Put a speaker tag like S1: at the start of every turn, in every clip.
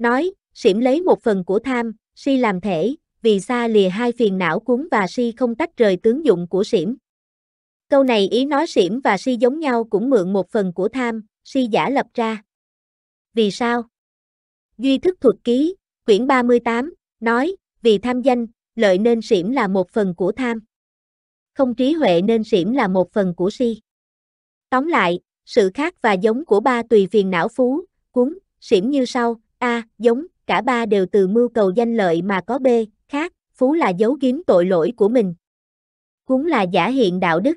S1: nói, xỉm lấy một phần của tham, si làm thể, vì xa lìa hai phiền não cuốn và si không tách rời tướng dụng của xỉm. Câu này ý nói xỉm và si giống nhau cũng mượn một phần của tham, si giả lập ra. Vì sao? Duy thức thuật ký, quyển 38, nói, vì tham danh, lợi nên xỉm là một phần của tham. Không trí huệ nên xỉm là một phần của si. Tóm lại, sự khác và giống của ba tùy phiền não phú, cuốn, xỉm như sau, A, giống, cả ba đều từ mưu cầu danh lợi mà có B, khác, Phú là giấu giếm tội lỗi của mình. cúng là giả hiện đạo đức.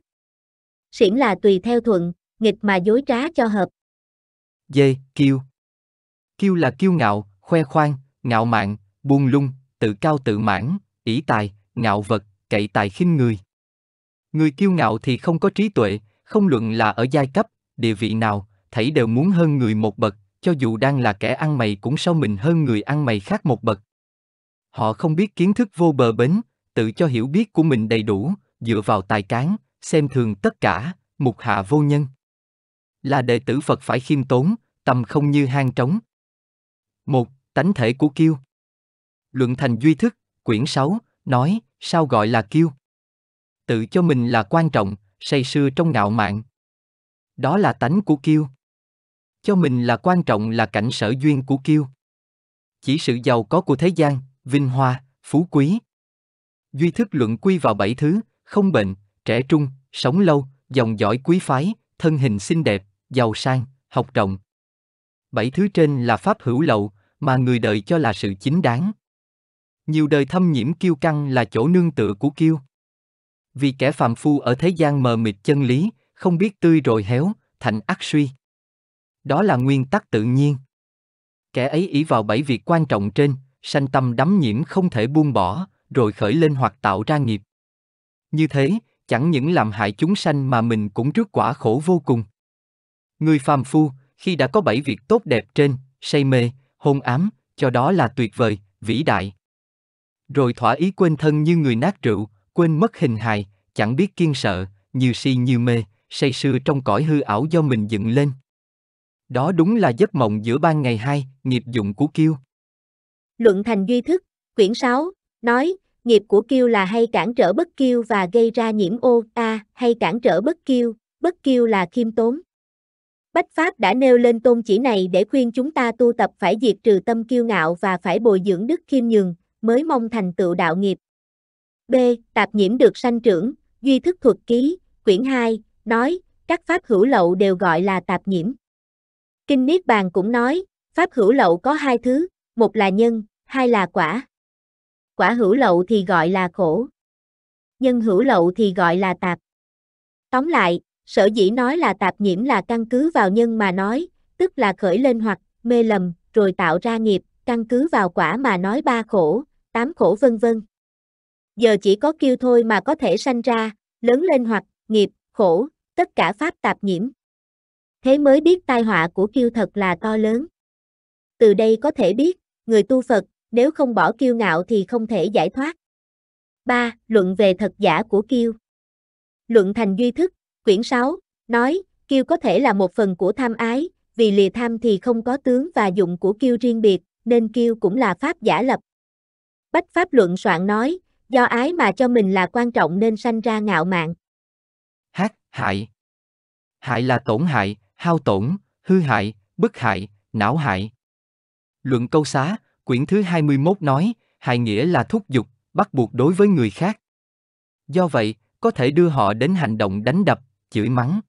S1: Xỉn là tùy theo thuận, nghịch mà dối trá cho hợp.
S2: D, kiêu. Kiêu là kiêu ngạo, khoe khoang, ngạo mạn, buông lung, tự cao tự mãn, ỷ tài, ngạo vật, cậy tài khinh người. Người kiêu ngạo thì không có trí tuệ, không luận là ở giai cấp, địa vị nào, thảy đều muốn hơn người một bậc, cho dù đang là kẻ ăn mày cũng sau mình hơn người ăn mày khác một bậc. Họ không biết kiến thức vô bờ bến, tự cho hiểu biết của mình đầy đủ, dựa vào tài cán, xem thường tất cả, mục hạ vô nhân. Là đệ tử Phật phải khiêm tốn, tâm không như hang trống. Một, Tánh thể của kiêu Luận thành duy thức, quyển 6, nói, sao gọi là kiêu? Tự cho mình là quan trọng, say sưa trong ngạo mạn. Đó là tánh của kiêu cho mình là quan trọng là cảnh sở duyên của kiêu. Chỉ sự giàu có của thế gian, vinh hoa, phú quý. Duy thức luận quy vào bảy thứ, không bệnh, trẻ trung, sống lâu, dòng dõi quý phái, thân hình xinh đẹp, giàu sang, học rộng. Bảy thứ trên là pháp hữu lậu, mà người đời cho là sự chính đáng. Nhiều đời thâm nhiễm kiêu căng là chỗ nương tựa của kiêu. Vì kẻ phàm phu ở thế gian mờ mịt chân lý, không biết tươi rồi héo, thành ác suy đó là nguyên tắc tự nhiên kẻ ấy ý vào bảy việc quan trọng trên sanh tâm đắm nhiễm không thể buông bỏ rồi khởi lên hoặc tạo ra nghiệp như thế chẳng những làm hại chúng sanh mà mình cũng rước quả khổ vô cùng người phàm phu khi đã có bảy việc tốt đẹp trên say mê hôn ám cho đó là tuyệt vời vĩ đại rồi thỏa ý quên thân như người nát rượu quên mất hình hài chẳng biết kiên sợ như si như mê say sưa trong cõi hư ảo do mình dựng lên đó đúng là giấc mộng giữa ban ngày hai, nghiệp dụng của kiêu.
S1: Luận thành duy thức, quyển 6, nói, nghiệp của kiêu là hay cản trở bất kiêu và gây ra nhiễm ô a hay cản trở bất kiêu, bất kiêu là khiêm tốn. Bách Pháp đã nêu lên tôn chỉ này để khuyên chúng ta tu tập phải diệt trừ tâm kiêu ngạo và phải bồi dưỡng đức khiêm nhường, mới mong thành tựu đạo nghiệp. B. Tạp nhiễm được sanh trưởng, Duy thức thuật ký, quyển 2, nói, các pháp hữu lậu đều gọi là tạp nhiễm. Kinh Niết Bàn cũng nói, pháp hữu lậu có hai thứ, một là nhân, hai là quả. Quả hữu lậu thì gọi là khổ. Nhân hữu lậu thì gọi là tạp. Tóm lại, sở dĩ nói là tạp nhiễm là căn cứ vào nhân mà nói, tức là khởi lên hoặc mê lầm, rồi tạo ra nghiệp, căn cứ vào quả mà nói ba khổ, tám khổ vân vân. Giờ chỉ có kêu thôi mà có thể sanh ra, lớn lên hoặc nghiệp, khổ, tất cả pháp tạp nhiễm thế mới biết tai họa của kiêu thật là to lớn. Từ đây có thể biết, người tu Phật, nếu không bỏ kiêu ngạo thì không thể giải thoát. 3. Luận về thật giả của kiêu Luận thành duy thức, quyển 6, nói, kiêu có thể là một phần của tham ái, vì lìa tham thì không có tướng và dụng của kiêu riêng biệt, nên kiêu cũng là pháp giả lập. Bách Pháp Luận soạn nói, do ái mà cho mình là quan trọng nên sanh ra ngạo mạn. Hát,
S2: hại. Hại là tổn hại, hao tổn, hư hại, bức hại, não hại. Luận câu xá, quyển thứ 21 nói, hại nghĩa là thúc giục, bắt buộc đối với người khác. Do vậy, có thể đưa họ đến hành động đánh đập, chửi mắng.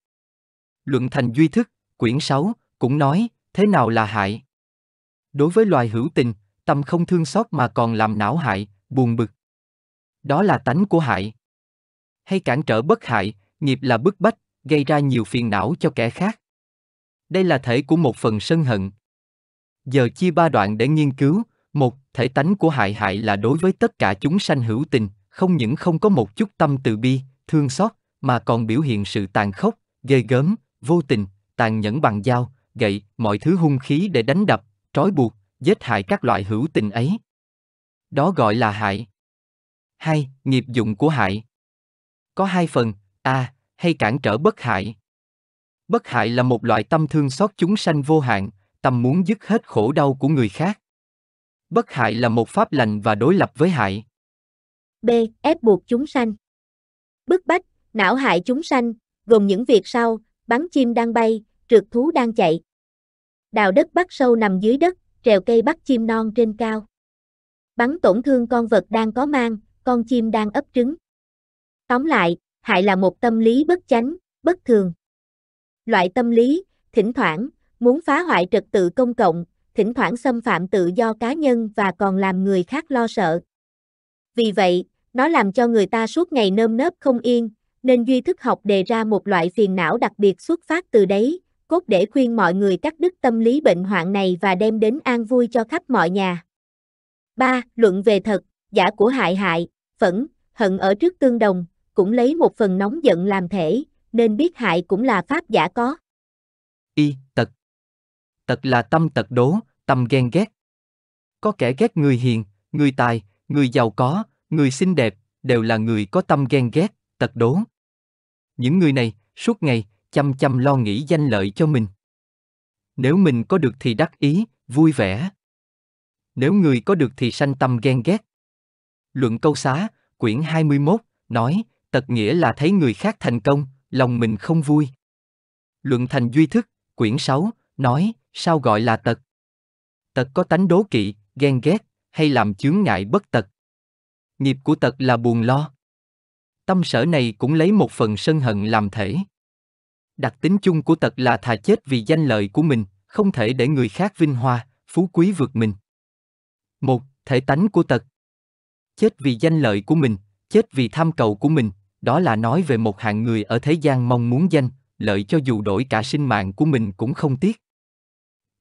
S2: Luận thành duy thức, quyển 6, cũng nói, thế nào là hại? Đối với loài hữu tình, tâm không thương xót mà còn làm não hại, buồn bực. Đó là tánh của hại. Hay cản trở bất hại, nghiệp là bức bách, gây ra nhiều phiền não cho kẻ khác. Đây là thể của một phần sân hận. Giờ chia ba đoạn để nghiên cứu. Một, thể tánh của hại hại là đối với tất cả chúng sanh hữu tình, không những không có một chút tâm từ bi, thương xót, mà còn biểu hiện sự tàn khốc, ghê gớm, vô tình, tàn nhẫn bằng dao, gậy, mọi thứ hung khí để đánh đập, trói buộc, giết hại các loại hữu tình ấy. Đó gọi là hại. Hai, nghiệp dụng của hại. Có hai phần, A, à, hay cản trở bất hại. Bất hại là một loại tâm thương xót chúng sanh vô hạn, tâm muốn dứt hết khổ đau của người khác. Bất hại là một pháp lành và đối lập với hại.
S1: B. Ép buộc chúng sanh. Bức bách, não hại chúng sanh, gồm những việc sau, bắn chim đang bay, trượt thú đang chạy. Đào đất bắt sâu nằm dưới đất, trèo cây bắt chim non trên cao. Bắn tổn thương con vật đang có mang, con chim đang ấp trứng. Tóm lại, hại là một tâm lý bất chánh, bất thường loại tâm lý, thỉnh thoảng, muốn phá hoại trật tự công cộng, thỉnh thoảng xâm phạm tự do cá nhân và còn làm người khác lo sợ. Vì vậy, nó làm cho người ta suốt ngày nơm nớp không yên, nên Duy Thức Học đề ra một loại phiền não đặc biệt xuất phát từ đấy, cốt để khuyên mọi người cắt đứt tâm lý bệnh hoạn này và đem đến an vui cho khắp mọi nhà. 3. Luận về thật, giả của hại hại, phẫn, hận ở trước tương đồng, cũng lấy một phần nóng giận làm thể, nên biết hại cũng là pháp giả có.
S2: Y, tật. Tật là tâm tật đố, tâm ghen ghét. Có kẻ ghét người hiền, người tài, người giàu có, người xinh đẹp, đều là người có tâm ghen ghét, tật đố. Những người này, suốt ngày, chăm chăm lo nghĩ danh lợi cho mình. Nếu mình có được thì đắc ý, vui vẻ. Nếu người có được thì sanh tâm ghen ghét. Luận câu xá, quyển 21, nói, tật nghĩa là thấy người khác thành công, lòng mình không vui. Luận thành duy thức, quyển 6, nói, sao gọi là tật? Tật có tánh đố kỵ, ghen ghét, hay làm chướng ngại bất tật. Nghiệp của tật là buồn lo. Tâm sở này cũng lấy một phần sân hận làm thể. Đặc tính chung của tật là thà chết vì danh lợi của mình, không thể để người khác vinh hoa, phú quý vượt mình. Một, thể tánh của tật. Chết vì danh lợi của mình, chết vì tham cầu của mình, đó là nói về một hạng người ở thế gian mong muốn danh, lợi cho dù đổi cả sinh mạng của mình cũng không tiếc.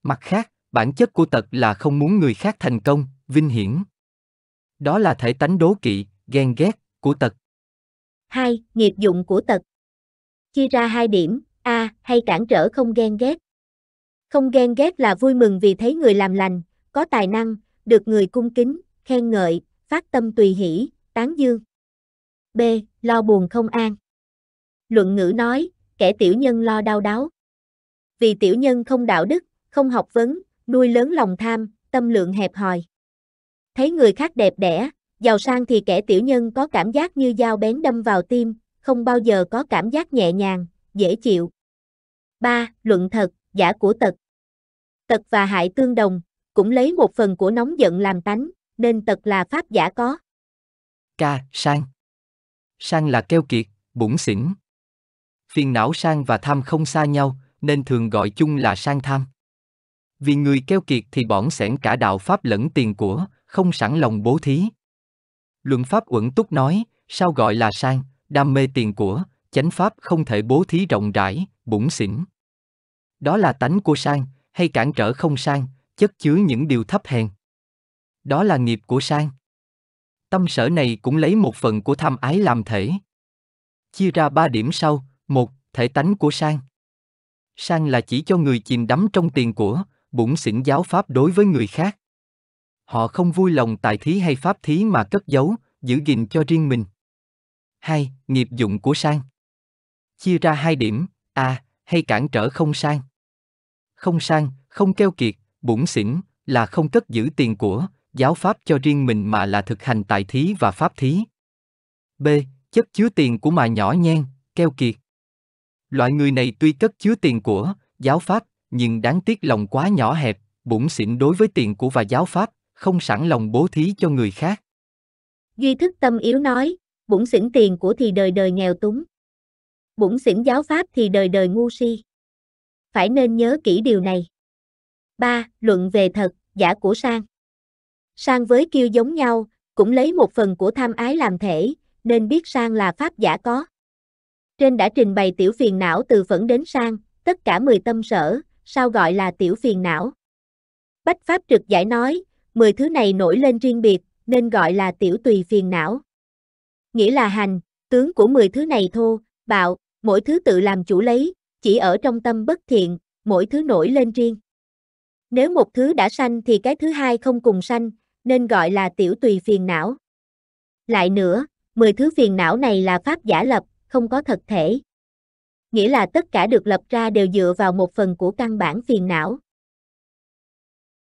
S2: Mặt khác, bản chất của tật là không muốn người khác thành công, vinh hiển. Đó là thể tánh đố kỵ, ghen ghét của tật.
S1: 2. Nghiệp dụng của tật. Chia ra hai điểm, A. Hay cản trở không ghen ghét. Không ghen ghét là vui mừng vì thấy người làm lành, có tài năng, được người cung kính, khen ngợi, phát tâm tùy hỷ, tán dương. B lo buồn không an. Luận ngữ nói, kẻ tiểu nhân lo đau đáo. Vì tiểu nhân không đạo đức, không học vấn, nuôi lớn lòng tham, tâm lượng hẹp hòi. Thấy người khác đẹp đẽ, giàu sang thì kẻ tiểu nhân có cảm giác như dao bén đâm vào tim, không bao giờ có cảm giác nhẹ nhàng, dễ chịu. 3. Luận thật, giả của tật. Tật và hại tương đồng, cũng lấy một phần của nóng giận làm tánh, nên tật là pháp giả có.
S2: Ca, sang sang là keo kiệt, bủng xỉn. Phiền não sang và tham không xa nhau, nên thường gọi chung là sang tham. Vì người keo kiệt thì bỏng sẻn cả đạo pháp lẫn tiền của, không sẵn lòng bố thí. Luận pháp uẩn túc nói, sao gọi là sang, đam mê tiền của, chánh pháp không thể bố thí rộng rãi, bủng xỉn. Đó là tánh của sang, hay cản trở không sang, chất chứa những điều thấp hèn. Đó là nghiệp của sang. Tâm sở này cũng lấy một phần của tham ái làm thể. Chia ra ba điểm sau, một, thể tánh của sang. Sang là chỉ cho người chìm đắm trong tiền của, bụng xỉn giáo pháp đối với người khác. Họ không vui lòng tài thí hay pháp thí mà cất giấu, giữ gìn cho riêng mình. hai, Nghiệp dụng của sang. Chia ra hai điểm, a, à, hay cản trở không sang. Không sang, không keo kiệt, bụng xỉn, là không cất giữ tiền của, giáo pháp cho riêng mình mà là thực hành tài thí và pháp thí. B. Chất chứa tiền của mà nhỏ nhen, keo kiệt. Loại người này tuy cất chứa tiền của, giáo pháp, nhưng đáng tiếc lòng quá nhỏ hẹp, bụng xỉn đối với tiền của và giáo pháp, không sẵn lòng bố thí cho người khác.
S1: Duy thức tâm yếu nói, bụng xỉn tiền của thì đời đời nghèo túng. Bụng xỉn giáo pháp thì đời đời ngu si. Phải nên nhớ kỹ điều này. 3. Luận về thật, giả của sang. Sang với kiêu giống nhau, cũng lấy một phần của tham ái làm thể, nên biết sang là pháp giả có. Trên đã trình bày tiểu phiền não từ phẫn đến sang, tất cả 10 tâm sở, sao gọi là tiểu phiền não? Bách Pháp trực giải nói, 10 thứ này nổi lên riêng biệt, nên gọi là tiểu tùy phiền não. Nghĩa là hành, tướng của 10 thứ này thô, bạo, mỗi thứ tự làm chủ lấy, chỉ ở trong tâm bất thiện, mỗi thứ nổi lên riêng. Nếu một thứ đã sanh thì cái thứ hai không cùng sanh, nên gọi là tiểu tùy phiền não. Lại nữa, 10 thứ phiền não này là pháp giả lập, không có thật thể. Nghĩa là tất cả được lập ra đều dựa vào một phần của căn bản phiền não.